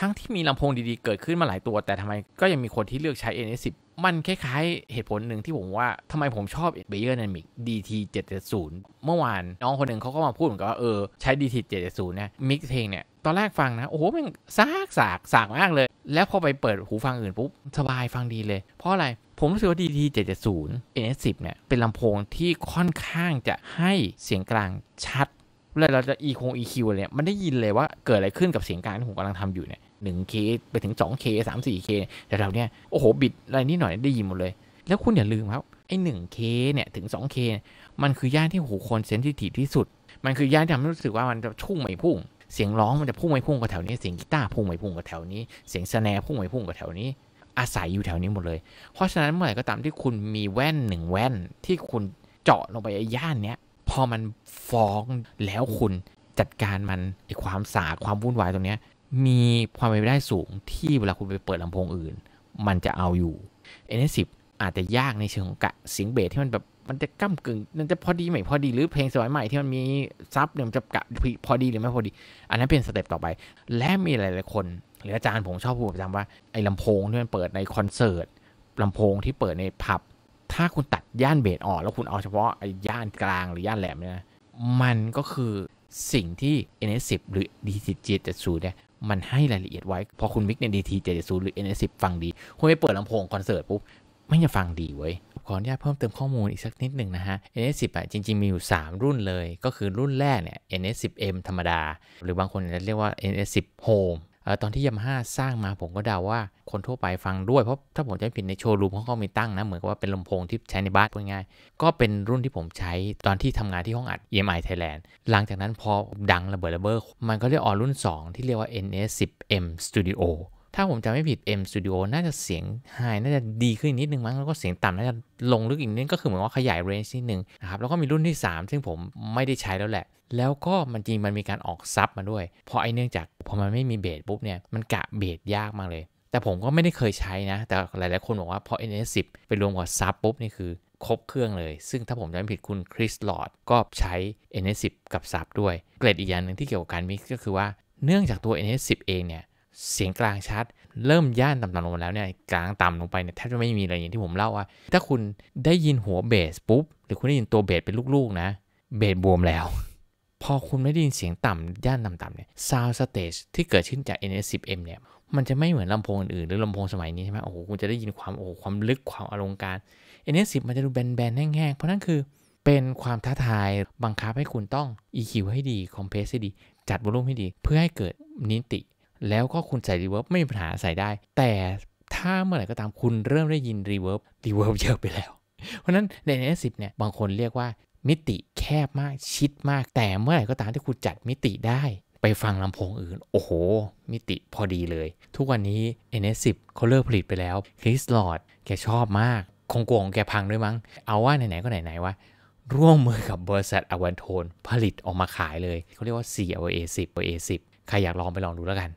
ทั้งที่มีลำโพงดีๆเกิดขึ้นมาหลายตัวแต่ทำไมก็ยังมีคนที่เลือกใช้ NS10 มันคล้ายๆ เหตุผลหนึ่งที่ผมว่าทำไมผมชอบ b e y e r Dynamic DT770 เมื่อวานน้องคนหนึ่งเขาก็มาพูดเหมือนกับว่า เออใช้ DT770 เนี่ยมิกเพลงเนี่ย ตอนแรกฟังนะ โอ้โหมันซากสากสากมากเลย แล้วพอไปเปิดหูฟังอื่น ปุ๊บ สบายฟังดีเลยเพราะอะไรผมรู้สึกว่า DT770 NS10 เนี่ยเป็นลำโพงที่ค่อนข้างจะให้เสียงกลางชัดเวลาเราจะ e คง EQ อะไรเนี่ยมันได้ยินเลยว่าเกิดอะไรขึ้นกับเสียงกลางที่ผมกำลังทำอยู่เนี่ย 1K ไปถึง 2K 3-4K แต่เราเนี่ยโอ้โหบิดอะไรนิดหน่อยได้ยินหมดเลย แล้วคุณอย่าลืมครับไอ้หนึ่งเคเนี่ยถึง 2K มันคือย่านที่หูคนเซนซิทีฟที่สุด มันคือย่านที่ทำให้รู้สึกว่ามันจะชุ่งไม่พุ่งเสียงร้องมันจะพุ่งไม่พุ่งกับแถวนี้ เสียงกีตาร์พุ่งไม่พุ่งกับแถวนี้ เสียงแสแนร์พุ่งไม่พุ่งกับแถวนี้ อาศัยอยู่แถวนี้หมดเลย เพราะฉะนั้นเมื่อไหร่ก็ตามที่คุณมีแว่นหนึ่งแว่นที่คุณเจาะลงไปไอ้ย่านเนี้ยพอมันฟ้องแล้วคุณจัดการมันไอ้ความสาความวุ่นวายตรงเนี้ยมีความเป็นไปได้สูงที่เวลาคุณไปเปิดลำโพงอื่น มันจะเอาอยู่ NS10 อาจจะยากในเชิงกะเสียงเบสที่มันแบบมันจะก้ากึ่งมันจะพอดีไหมพอดีหรือเพลงสมัยใหม่ ที่มันมีซับเนี่ยมันจะกะพอดีหรือไม่พอดี อันนั้นเป็นสเต็ปต่อไป และมีหลายๆคน หรืออาจารย์ผมชอบพูดประจำว่า ไอ้ลำโพงที่มันเปิดในคอนเสิร์ตลำโพงที่เปิดในผับ ถ้าคุณตัดย่านเบสออก แล้วคุณเอาเฉพาะไอ้ย่านกลางหรือย่านแหลมเนี่ยมันก็คือสิ่งที่ NS10 หรือ d 1 7 0เนี่ยมันให้รายละเอียดไว้พอคุณมิกใน DT 7ย0หรือ NS10 ฟังดีคุณไปเปิดลำโพงคอนเสิร์ตปุ๊บ ไม่จะฟังดีเว้ยขออนุญาตเพิ่มเติมข้อมูลอีกสักนิดหนึ่งนะฮะ NS10 อ่ะจริงๆ มีอยู่ 3 รุ่นเลย ก็คือรุ่นแรกเนี่ย NS10M ธรรมดา หรือบางคนจะเรียกว่า NS10 Home ตอนที่ยามาฮ่าสร้างมาผมก็เดาว่าคนทั่วไปฟังด้วย เพราะถ้าผมจะผิดในโชว์รูมเขาก็มีตั้งนะ เหมือนกับว่าเป็นลำโพงที่ใช้ในบ้านพูดง่ายก็เป็นรุ่นที่ผมใช้ตอนที่ทำงานที่ห้องอัด EMI Thailand หลังจากนั้นพอดังระเบิดระเบ้อมันก็เรียกออรุ่น 2 ที่เรียกว่า NS10M Studio ถ้าผมจำไม่ผิด M Studio น่าจะเสียงไฮน่าจะดีขึ้นนิดนึงมั้งแล้วก็เสียงต่ำน่าจะลงลึกอีกนิดก็คือเหมือนว่าขยายเรนจ์นิดนึงนะครับแล้วก็มีรุ่นที่ 3 ซึ่งผมไม่ได้ใช้แล้วแหละ แล้วก็มันจริงมันมีการออกซับมาด้วยเพราะไอ้เนื่องจาก พอมันไม่มีเบสปุ๊บเนี่ยมันกะเบสยากมากเลย แต่ผมก็ไม่ได้เคยใช้นะ แต่หลายๆคนบอกว่าพอ NS10 ไปรวมกับซับปุ๊บนี่คือครบเครื่องเลย ซึ่งถ้าผมจำไม่ผิดคุณคริสลอดก็ใช้ NS10 กับซับด้วยเกรดอีกอย่างหนึ่งที่เกี่ยวกับการมิกก็คือว่าเนื่องจากตัว NS10 เองเนี่ยเสียงกลางชัด เริ่มย่านต่ำๆลงมาแล้วเนี่ยกลางต่ำลงไปเนี่ยแทบจะไม่มีอะไรอย่างที่ผมเล่าว่าถ้าคุณได้ยินหัวเบสปุ๊บหรือคุณได้ยินตัวเบสเป็นลูกๆนะเบสบวมแล้ว พอคุณไม่ได้ยินเสียงต่ำย่านต่ำๆเนี่ยซาวสเตจที่เกิดขึ้นจาก NS10M เนี่ยมันจะไม่เหมือนลำโพงอื่นหรือลำโพงสมัยนี้ใช่ไหมโอ้โหคุณจะได้ยินความโอ้ความลึกความอลงการ NS10 มันจะดูแบนๆแห้งๆเพราะนั่นคือเป็นความท้าทายบังคับให้คุณต้อง EQ ให้ดี c o m p r e s ให้ดี จัดวอลุ่มให้ดี เพื่อให้เกิดนิติแล้วก็คุณใส่รีเวิร์บไม่มีปัญหาใส่ได้ แต่ถ้าเมื่อไหร่ก็ตามคุณเริ่มได้ยินรีเวิร์บรีเวิร์บเยอะไปแล้ว เพราะนั้นในนสิบเนี่ยบางคนเรียกว่า มิติแคบมากชิดมาก แต่เมื่อไหร่ก็ตามที่คุณจัดมิติได้ ไปฟังลำโพงอื่นโอ้โห มิติพอดีเลย ทุกวันนี้ NS10 เขาเลิกผลิตไปแล้วคริสลอดแกชอบมาก คงโกงแกพังด้วยมั้งเอาว่าไหนๆก็ไหนๆว่าร่วมมือกับบริษัทอวันโทนผลิตออกมาขายเลยเขาเรียกว่า CLA10 A10 ใครอยากลองไปลองดูแล้วกัน